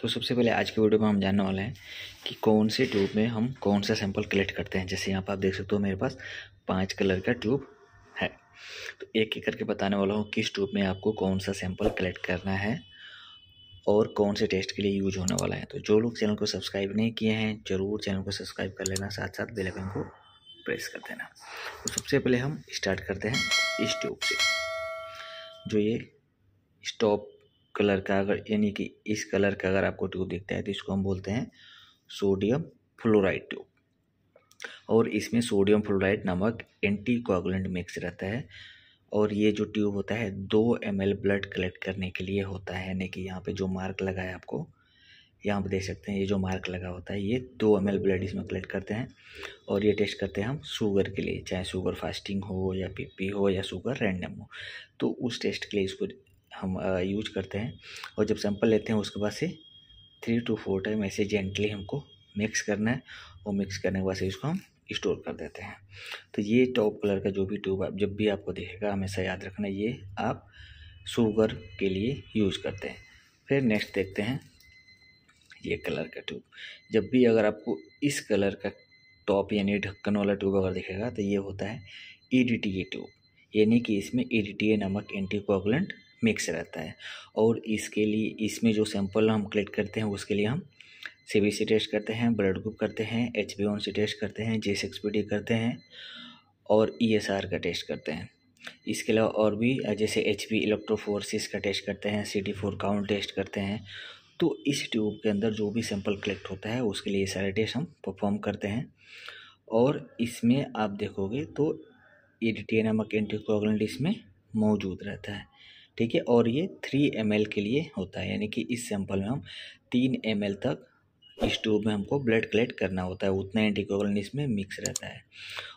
तो सबसे पहले आज के वीडियो में हम जानने वाले हैं कि कौन से ट्यूब में हम कौन सा सैंपल कलेक्ट करते हैं जैसे यहाँ पर आप देख सकते हो मेरे पास पाँच कलर का ट्यूब है तो एक एक करके बताने वाला हूँ किस ट्यूब में आपको कौन सा सैंपल कलेक्ट करना है और कौन से टेस्ट के लिए यूज होने वाला है तो जो लोग चैनल को सब्सक्राइब नहीं किए हैं ज़रूर चैनल को सब्सक्राइब कर लेना साथ साथ बेलाइकन को प्रेस कर देना तो सबसे पहले हम स्टार्ट करते हैं इस ट्यूब से जो ये स्टॉप कलर का अगर यानी कि इस कलर का अगर आपको ट्यूब दिखता है तो इसको हम बोलते हैं सोडियम फ्लोराइड ट्यूब और इसमें सोडियम फ्लोराइड नामक एंटी कोगुलेंट मिक्स रहता है और ये जो ट्यूब होता है दो एम ब्लड कलेक्ट करने के लिए होता है यानी कि यहाँ पे जो मार्क लगा है आपको यहाँ पर देख सकते हैं ये जो मार्क लगा होता है ये दो एम ब्लड इसमें कलेक्ट करते हैं और ये टेस्ट करते हैं हम शुगर के लिए चाहे शुगर फास्टिंग हो या पीपी हो या शुगर रैंडम हो तो उस टेस्ट के लिए इसको हम यूज करते हैं और जब सैंपल लेते हैं उसके बाद से थ्री टू फोर टाइम ऐसे जेंटली हमको मिक्स करना है और मिक्स करने के बाद से इसको हम स्टोर कर देते हैं तो ये टॉप कलर का जो भी ट्यूब आप जब भी आपको देखेगा हमेशा याद रखना ये आप शुगर के लिए यूज करते हैं फिर नेक्स्ट देखते हैं ये कलर का ट्यूब जब भी अगर आपको इस कलर का टॉप यानी ढक्कन वाला ट्यूब अगर दिखेगा तो ये होता है ई डी टी ट्यूब यानी कि इसमें ई डी टी ए नामक एंटी मिक्स रहता है और इसके लिए इसमें जो सैंपल हम कलेक्ट करते हैं उसके लिए हम सी बी सी टेस्ट करते हैं ब्लड ग्रुप करते हैं एच बी सी टेस्ट करते हैं जे सिक्स पी डी करते हैं और ई एस आर का टेस्ट करते हैं इसके अलावा और भी जैसे एच पी इलेक्ट्रोफोरसिस का टेस्ट करते हैं C T four count test करते हैं तो इस ट्यूब के अंदर जो भी सैंपल कलेक्ट होता है उसके लिए सारे टेस्ट हम परफॉर्म करते हैं और इसमें आप देखोगे तो ए डी टी ए नामक एंटीकोगुलेंट इसमें मौजूद रहता है ठीक है और ये थ्री एम के लिए होता है यानी कि इस सैंपल में हम तीन एम तक इस ट्यूब में हमको ब्लड कलेक्ट करना होता है उतना एंटीकोगुलेंट इसमें मिक्स रहता है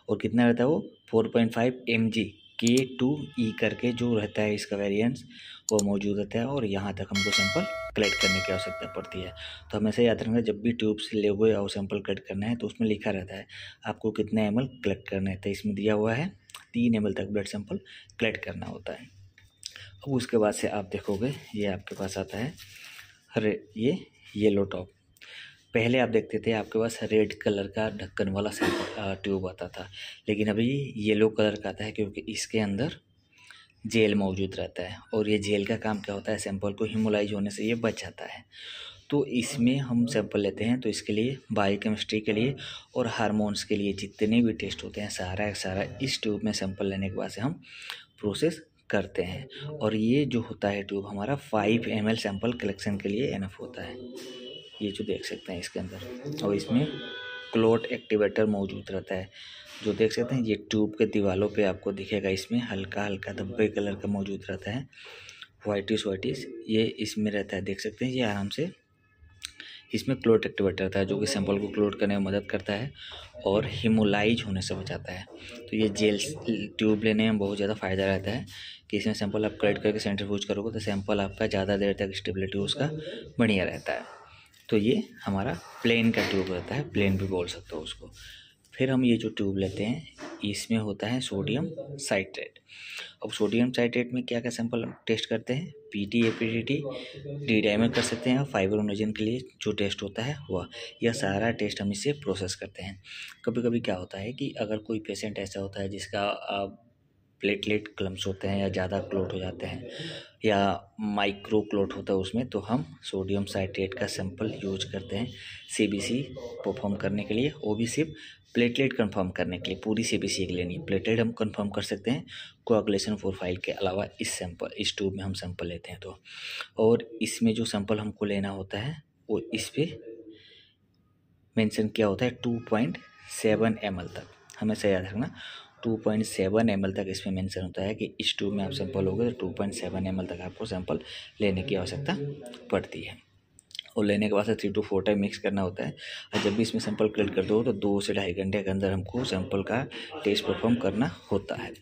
और कितना रहता है वो four point five M G के टू ई करके जो रहता है इसका वेरिएंस वो मौजूद रहता है और यहाँ तक हमको सैंपल कलेक्ट करने की आवश्यकता पड़ती है तो हमेशा याद रखना जब भी ट्यूब से ले हुए और सैंपल कलेक्ट करना है तो उसमें लिखा रहता है आपको कितना एम कलेक्ट करना है तो इसमें दिया हुआ है तीन एम तक ब्लड सैंपल कलेक्ट करना होता है अब उसके बाद से आप देखोगे ये आपके पास आता है अरे ये येलो टॉप पहले आप देखते थे आपके पास रेड कलर का ढक्कन वाला ट्यूब आता था लेकिन अभी येलो कलर का आता है क्योंकि इसके अंदर जेल मौजूद रहता है और ये जेल का काम क्या होता है सैंपल को हिमोलाइज होने से ये बच जाता है तो इसमें हम सैंपल लेते हैं तो इसके लिए बायोकेमिस्ट्री के लिए और हारमोन्स के लिए जितने भी टेस्ट होते हैं सारा सारा इस ट्यूब में सैंपल लेने के बाद से हम प्रोसेस करते हैं और ये जो होता है ट्यूब हमारा फाइव एम सैंपल कलेक्शन के लिए एनफ होता है ये जो देख सकते हैं इसके अंदर और इसमें क्लोट एक्टिवेटर मौजूद रहता है जो देख सकते हैं ये ट्यूब के दीवालों पे आपको दिखेगा इसमें हल्का हल्का धब्बे कलर का मौजूद रहता है वाइटिस वाइटिस ये इसमें रहता है देख सकते हैं ये आराम से इसमें क्लोट एक्टिवेट रहता है जो कि सैंपल को क्लोट करने में मदद करता है और हिमोलाइज होने से बचाता है तो ये जेल ट्यूब लेने में बहुत ज़्यादा फ़ायदा रहता है कि इसमें सैंपल आप कलेक्ट करके सेंटर फूज करोगे तो सैंपल आपका ज़्यादा देर तक स्टेबिलिटी उसका बढ़िया रहता है तो ये हमारा प्लेन का ट्यूब रहता है प्लेन भी बोल सकते हो उसको फिर हम ये जो ट्यूब लेते हैं इसमें होता है सोडियम साइट्रेट अब सोडियम साइट्रेट में क्या क्या सैंपल हम टेस्ट करते हैं P T A P T T D dimer कर सकते हैं और फाइबर ओनोजन के लिए जो टेस्ट होता है वह यह सारा टेस्ट हम इसे प्रोसेस करते हैं कभी कभी क्या होता है कि अगर कोई पेशेंट ऐसा होता है जिसका प्लेटलेट क्लम्स होते हैं या ज़्यादा क्लोट हो जाते हैं या माइक्रो क्लोट होता है उसमें तो हम सोडियम साइट्रेट का सैंपल यूज करते हैं सीबीसी परफॉर्म करने के लिए वो भी सिर्फ प्लेटलेट कंफर्म करने के लिए पूरी सी बी सी लेनी प्लेटलेट हम कंफर्म कर सकते हैं कोआगुलेशन प्रोफाइल के अलावा इस सैंपल इस ट्यूब में हम सैंपल लेते हैं तो और इसमें जो सैंपल हमको लेना होता है वो इस पर मैंशन किया होता है टू पॉइंट सेवन एम तक हमेशा याद रखना टू पॉइंट सेवन एम तक इसमें मेंशन होता है कि इस ट्यूब में आप सैंपल गए तो टू पॉइंट सेवन एम तक आपको सैंपल लेने की आवश्यकता पड़ती है और लेने के बाद से three two four time mix करना होता है और जब भी इसमें सैंपल क्लिक कर दो तो दो से ढाई घंटे के अंदर हमको सैंपल का टेस्ट परफॉर्म करना होता है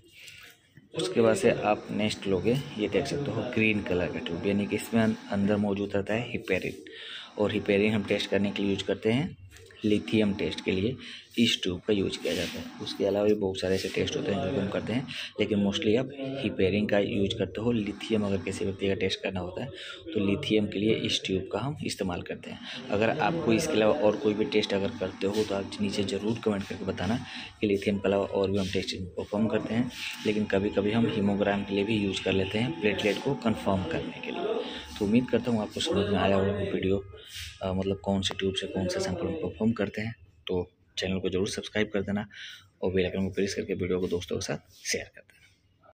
उसके बाद से आप नेक्स्ट लोगे ये देख सकते हो ग्रीन कलर का ट्यूब यानी कि इसमें अं-, अंदर मौजूद रहता है हिपेरिन और हिपेरिन हम टेस्ट करने के लिए यूज करते हैं लिथियम टेस्ट के लिए इस ट्यूब का यूज किया जाता है उसके अलावा भी बहुत सारे ऐसे टेस्ट होते हैं जो हम करते हैं लेकिन मोस्टली आप हिपेरिंग का यूज करते हो लिथियम अगर किसी व्यक्ति का टेस्ट करना होता है तो लिथियम के लिए इस ट्यूब का हम इस्तेमाल करते हैं अगर आपको इसके अलावा और कोई भी टेस्ट अगर करते हो तो आप नीचे ज़रूर कमेंट करके बताना कि लिथियम के अलावा और भी हम टेस्ट परफॉर्म करते हैं लेकिन कभी कभी हम हीमोग्राम के लिए भी यूज कर लेते हैं प्लेटलेट को कन्फर्म करने के लिए तो उम्मीद करता हूँ आपको समझ में आया होगा वीडियो आ, मतलब कौन से ट्यूब से कौन से सैंपल हम परफॉर्म करते हैं तो चैनल को जरूर सब्सक्राइब कर देना और बेलाइकन को प्रेस करके वीडियो को दोस्तों के साथ शेयर कर देना